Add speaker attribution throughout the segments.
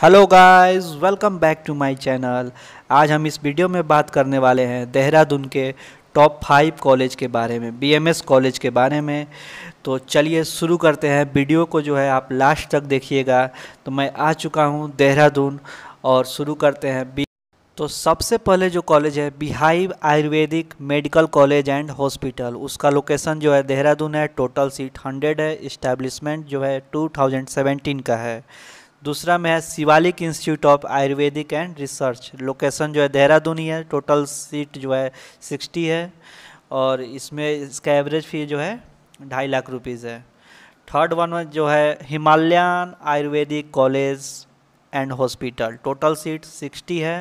Speaker 1: hello guys welcome back to my channel आज हम इस वीडियो में बात करने वाले हैं देहरादून के टॉप फाइव कॉलेज के बारे में बीएमएस कॉलेज के बारे में तो चलिए शुरू करते हैं वीडियो को जो है आप लास्ट तक देखिएगा तो मैं आ चुका हूं देहरादून और शुरू करते हैं बी तो सबसे पहले जो कॉलेज है beehive Ayurvedic medical college and hospital उसका लोकेशन जो है देहरादून है टोटल सीट हंड्रेड है इस्टेब्लिशमेंट जो है 2017 का है दूसरा में है Shivalik institute of Ayurvedic and research location जो है देहरादून ही है टोटल सीट जो है सिक्सटी है और इसमें इसका एवरेज फी जो है ढाई लाख रुपीज़ है थर्ड वन जो है Himalayan Ayurvedic college and hospital total seat sixty है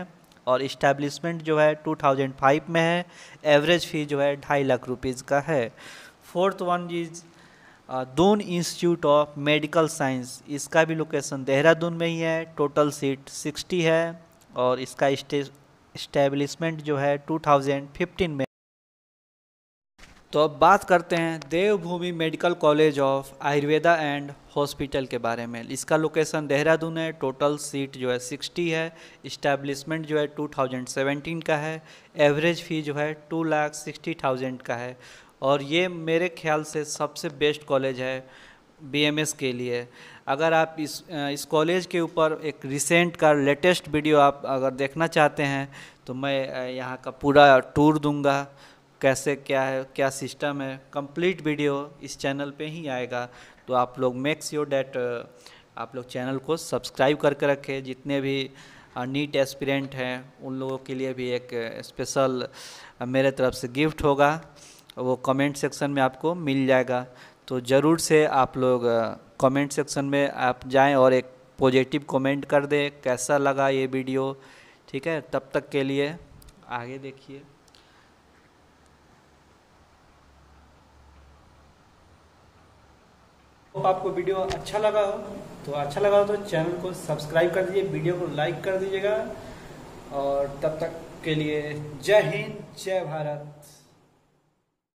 Speaker 1: और इस्टेब्लिशमेंट जो है टू थाउजेंड फाइव में है एवरेज फ़ी जो है ढाई लाख रुपीज़ का है fourth one is Doon institute of medical science इसका भी लोकेशन देहरादून में ही है टोटल सीट 60 है और इसका इस्टेब्लिशमेंट जो है 2015 में तो अब बात करते हैं Devbhoomi medical college of Ayurveda and hospital के बारे में इसका लोकेशन देहरादून है टोटल सीट जो है 60 है इस्टेब्लिशमेंट जो है 2017 का है एवरेज फ़ी जो है टू लाख सिक्सटी थाउजेंड का है और ये मेरे ख्याल से सबसे बेस्ट कॉलेज है बीएमएस के लिए अगर आप इस इस कॉलेज के ऊपर एक रिसेंट का लेटेस्ट वीडियो आप अगर देखना चाहते हैं तो मैं यहाँ का पूरा टूर दूंगा कैसे क्या है क्या सिस्टम है कंप्लीट वीडियो इस चैनल पे ही आएगा तो आप लोग मेक्स योर डैट आप लोग चैनल को सब्सक्राइब करके रखें जितने भी नीट एस्पिरेंट हैं उन लोगों के लिए भी एक स्पेशल मेरे तरफ से गिफ्ट होगा वो कमेंट सेक्शन में आपको मिल जाएगा तो ज़रूर से आप लोग कमेंट सेक्शन में आप जाएं और एक पॉजिटिव कमेंट कर दें कैसा लगा ये वीडियो ठीक है तब तक के लिए आगे देखिए आपको वीडियो अच्छा लगा हो तो अच्छा लगा हो तो चैनल को सब्सक्राइब कर दीजिए वीडियो को लाइक कर दीजिएगा और तब तक के लिए जय हिंद जय भारत